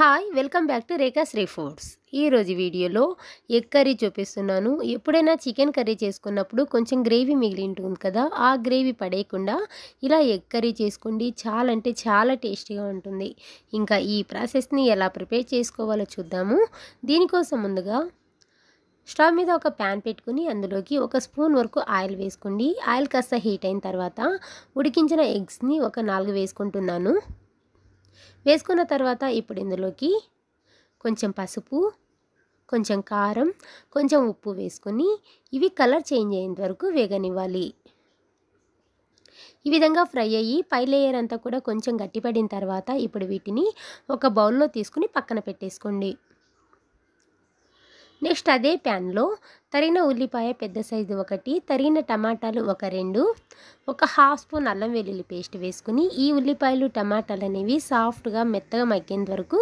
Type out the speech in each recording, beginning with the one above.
hi welcome back to Rekha Sri foods ఈరోజు వీడియోలో egg curry చూపిస్తున్నాను ఎప్పుడైనా చికెన్ కర్రీ చేసుకున్నప్పుడు కొంచెం గ్రేవీ మిగిలి ఉంటుంది కదా ఆ గ్రేవీ పడేయకుండా ఇలా ఎగ్ కర్రీ చేసుకోండి చాలా అంటే చాలా టేస్టీగా ఉంటుంది ఇంకా ఈ ప్రాసెస్ని ఎలా ప్రిపేర్ చేసుకోవాలో చూద్దాము దీనికోసం ముందుగా స్టవ్ మీద ఒక ప్యాన్ పెట్టుకుని అందులోకి ఒక స్పూన్ వరకు ఆయిల్ వేసుకోండి ఆయిల్ కాస్త హీట్ అయిన తర్వాత ఉడికించిన ఎగ్స్ని ఒక నాలుగు వేసుకుంటున్నాను వేసుకున్న తర్వాత ఇప్పుడు ఇందులోకి కొంచెం పసుపు కొంచెం కారం కొంచెం ఉప్పు వేసుకొని ఇవి కలర్ చేంజ్ అయ్యేంత వరకు వేగనివ్వాలి ఈ విధంగా ఫ్రై అయ్యి పై లేయర్ అంతా కూడా కొంచెం గట్టిపడిన తర్వాత ఇప్పుడు వీటిని ఒక బౌల్లో తీసుకుని పక్కన పెట్టేసుకోండి నెక్స్ట్ అదే ప్యాన్లో తరిగిన ఉల్లిపాయ పెద్ద సైజు ఒకటి తరిగిన టమాటాలు ఒక రెండు ఒక హాఫ్ స్పూన్ అల్లం వెల్లుల్లి పేస్ట్ వేసుకుని ఈ ఉల్లిపాయలు టమాటాలు అనేవి సాఫ్ట్గా మెత్తగా మగ్గేంత వరకు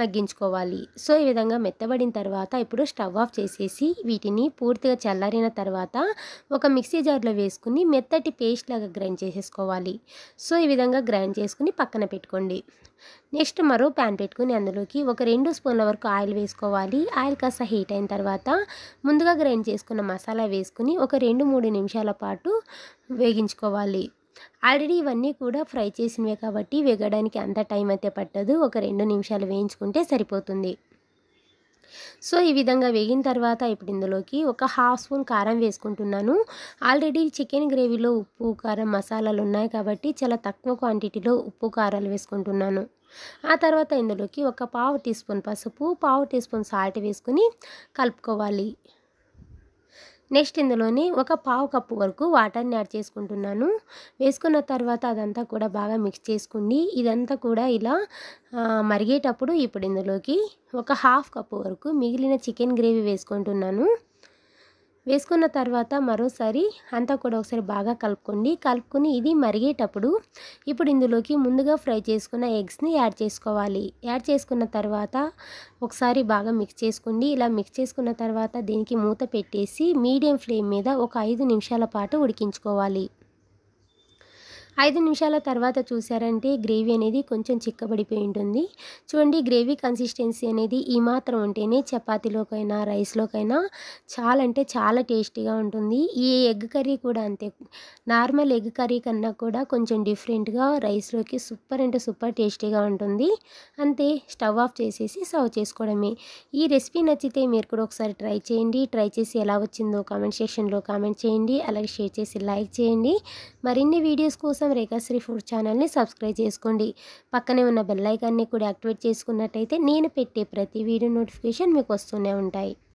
మగ్గించుకోవాలి సో ఈ విధంగా మెత్తబడిన తర్వాత ఇప్పుడు స్టవ్ ఆఫ్ చేసేసి వీటిని పూర్తిగా చల్లారిన తర్వాత ఒక మిక్సీ జార్లో వేసుకుని మెత్తటి పేస్ట్ లాగా గ్రైండ్ చేసేసుకోవాలి సో ఈ విధంగా గ్రైండ్ చేసుకుని పక్కన పెట్టుకోండి నెక్స్ట్ మరో ప్యాన్ పెట్టుకుని అందులోకి ఒక రెండు స్పూన్ల వరకు ఆయిల్ వేసుకోవాలి ఆయిల్ కాస్త హీట్ అయిన తర్వాత ముందుగా గ్రైండ్ చేసుకున్న మసాలా వేసుకుని ఒక రెండు మూడు నిమిషాల పాటు వేగించుకోవాలి ఆల్రెడీ ఇవన్నీ కూడా ఫ్రై చేసినవే కాబట్టి వేగడానికి అంత టైం అయితే పట్టదు ఒక రెండు నిమిషాలు వేయించుకుంటే సరిపోతుంది సో ఈ విధంగా వేగిన తర్వాత ఇప్పుడు ఇందులోకి ఒక హాఫ్ స్పూన్ కారం వేసుకుంటున్నాను ఆల్రెడీ చికెన్ గ్రేవీలో ఉప్పు కారం మసాలాలు ఉన్నాయి కాబట్టి చాలా తక్కువ క్వాంటిటీలో ఉప్పు కారాలు వేసుకుంటున్నాను ఆ తర్వాత ఇందులోకి ఒక పావు టీ స్పూన్ పసుపు పావు టీ స్పూన్ సాల్ట్ వేసుకుని కలుపుకోవాలి నెక్స్ట్ ఇందులోని ఒక పావు కప్పు వరకు వాటర్ని యాడ్ చేసుకుంటున్నాను వేసుకున్న తర్వాత అదంతా కూడా బాగా మిక్స్ చేసుకోండి ఇదంతా కూడా ఇలా మరిగేటప్పుడు ఇప్పుడు ఇందులోకి ఒక హాఫ్ కప్పు వరకు మిగిలిన చికెన్ గ్రేవీ వేసుకుంటున్నాను వేసుకున్న తర్వాత మరోసారి అంతా కూడా ఒకసారి బాగా కలుపుకోండి కలుపుకుని ఇది మరిగేటప్పుడు ఇప్పుడు ఇందులోకి ముందుగా ఫ్రై చేసుకున్న ఎగ్స్ని యాడ్ చేసుకోవాలి యాడ్ చేసుకున్న తర్వాత ఒకసారి బాగా మిక్స్ చేసుకోండి ఇలా మిక్స్ చేసుకున్న తర్వాత దీనికి మూత పెట్టేసి మీడియం ఫ్లేమ్ మీద ఒక ఐదు నిమిషాల పాటు ఉడికించుకోవాలి ఐదు నిమిషాల తర్వాత చూసారంటే గ్రేవీ అనేది కొంచెం చిక్కబడిపోయి ఉంటుంది చూడండి గ్రేవీ కన్సిస్టెన్సీ అనేది ఈ మాత్రం ఉంటేనే చపాతీలోకైనా రైస్లోకైనా చాలా అంటే చాలా టేస్టీగా ఉంటుంది ఈ ఎగ్ కర్రీ కూడా అంతే నార్మల్ ఎగ్ కర్రీ కన్నా కూడా కొంచెం డిఫరెంట్గా రైస్లోకి సూపర్ అంటే సూపర్ టేస్టీగా ఉంటుంది అంతే స్టవ్ ఆఫ్ చేసేసి సర్వ్ చేసుకోవడమే ఈ రెసిపీ నచ్చితే మీరు కూడా ఒకసారి ట్రై చేయండి ట్రై చేసి ఎలా వచ్చిందో కామెంట్ సెక్షన్లో కామెంట్ చేయండి అలాగే షేర్ చేసి లైక్ చేయండి మరిన్ని వీడియోస్ కోసం కోసం రేఖాశ్రీ ఫుడ్ ఛానల్ని సబ్స్క్రైబ్ చేసుకోండి పక్కనే ఉన్న బెల్లైకాన్ని కూడా యాక్టివేట్ చేసుకున్నట్టయితే నేను పెట్టే ప్రతి వీడియో నోటిఫికేషన్ మీకు వస్తూనే ఉంటాయి